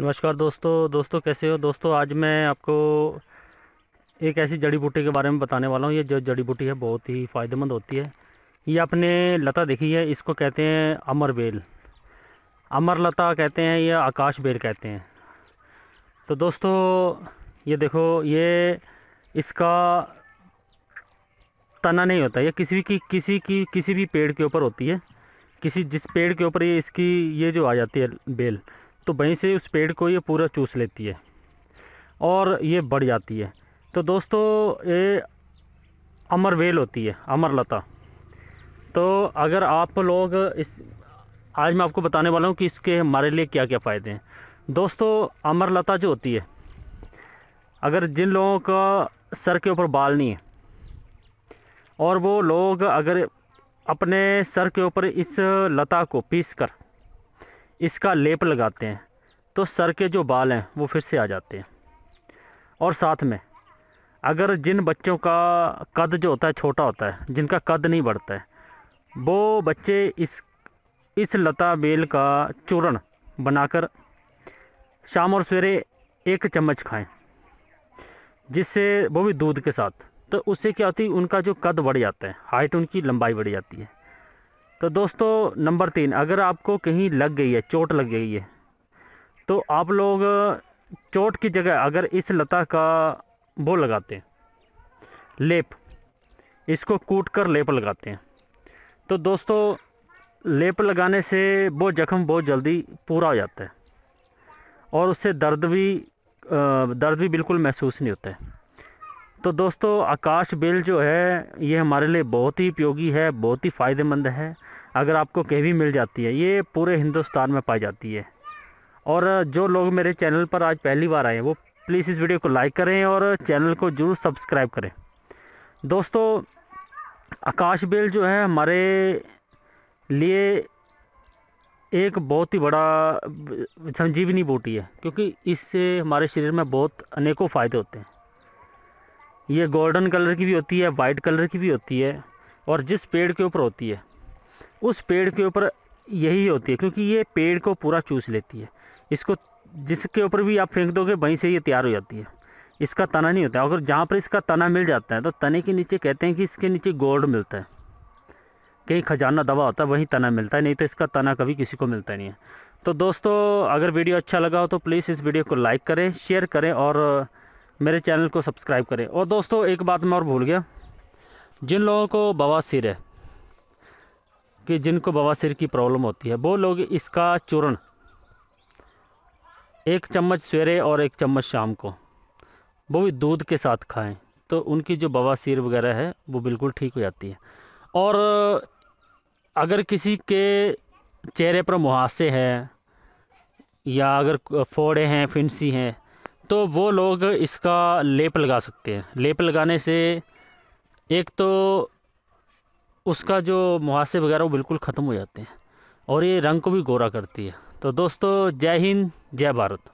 नमस्कार दोस्तों दोस्तों कैसे हो दोस्तों आज मैं आपको एक ऐसी जड़ी बूटी के बारे में बताने वाला हूँ ये जो जड़ी बूटी है बहुत ही फ़ायदेमंद होती है ये आपने लता देखी है इसको कहते हैं अमर बेल अमर लता कहते हैं या आकाश बेल कहते हैं तो दोस्तों ये देखो ये इसका तना नहीं होता ये किसी भी की किसी की किसी भी पेड़ के ऊपर होती है किसी जिस पेड़ के ऊपर ये इसकी ये जो आ जाती है बेल तो वहीं से उस पेड़ को ये पूरा चूस लेती है और ये बढ़ जाती है तो दोस्तों ये अमरवेल होती है अमरलता तो अगर आप लोग इस आज मैं आपको बताने वाला हूँ कि इसके हमारे लिए क्या क्या फ़ायदे हैं दोस्तों अमरलता जो होती है अगर जिन लोगों का सर के ऊपर बाल नहीं है और वो लोग अगर अपने सर के ऊपर इस लता को पीस कर इसका लेप लगाते हैं तो सर के जो बाल हैं वो फिर से आ जाते हैं और साथ में अगर जिन बच्चों का कद जो होता है छोटा होता है जिनका कद नहीं बढ़ता है वो बच्चे इस इस लता बेल का चूर्ण बनाकर शाम और सवेरे एक चम्मच खाएं जिससे वो भी दूध के साथ तो उससे क्या होती है उनका जो कद बढ़ जाता है हाइट उनकी लंबाई बढ़ जाती है तो दोस्तों नंबर तीन अगर आपको कहीं लग गई है चोट लग गई है तो आप लोग चोट की जगह अगर इस लता का वो लगाते हैं लेप इसको कूट कर लेप लगाते हैं तो दोस्तों लेप लगाने से वो जख्म बहुत जल्दी पूरा हो जाता है और उससे दर्द भी दर्द भी बिल्कुल महसूस नहीं होता है तो दोस्तों आकाश बेल जो है ये हमारे लिए बहुत ही उपयोगी है बहुत ही फ़ायदेमंद है अगर आपको केवी मिल जाती है ये पूरे हिंदुस्तान में पाई जाती है और जो लोग मेरे चैनल पर आज पहली बार आए हैं वो प्लीज़ इस वीडियो को लाइक करें और चैनल को ज़रूर सब्सक्राइब करें दोस्तों आकाश बेल जो है हमारे लिए एक बहुत ही बड़ा संजीवनी बूटी है क्योंकि इससे हमारे शरीर में बहुत अनेकों फ़ायदे होते हैं ये गोल्डन कलर की भी होती है वाइट कलर की भी होती है और जिस पेड़ के ऊपर होती है उस पेड़ के ऊपर यही होती है क्योंकि ये पेड़ को पूरा चूस लेती है इसको जिसके ऊपर भी आप फेंक दोगे वहीं से ये तैयार हो जाती है इसका तना नहीं होता अगर जहाँ पर इसका तना मिल जाता है तो तने के नीचे कहते हैं कि इसके नीचे गोल्ड मिलता है कहीं खजाना दबा होता है वहीं तना मिलता है नहीं तो इसका तना कभी किसी को मिलता नहीं है तो दोस्तों अगर वीडियो अच्छा लगा हो तो प्लीज़ इस वीडियो को लाइक करें शेयर करें और मेरे चैनल को सब्सक्राइब करें और दोस्तों एक बात मैं और भूल गया जिन लोगों को बवासिर है कि जिनको बवासीर की प्रॉब्लम होती है वो लोग इसका चूर्ण एक चम्मच सवेरे और एक चम्मच शाम को वो भी दूध के साथ खाएं तो उनकी जो बवासीर वगैरह है वो बिल्कुल ठीक हो जाती है और अगर किसी के चेहरे पर मुहासे हैं या अगर फोड़े हैं फिंसी हैं तो वो लोग इसका लेप लगा सकते हैं लेप लगाने से एक तो उसका जो मुहासे वगैरह वो बिल्कुल ख़त्म हो जाते हैं और ये रंग को भी गोरा करती है तो दोस्तों जय हिंद जय भारत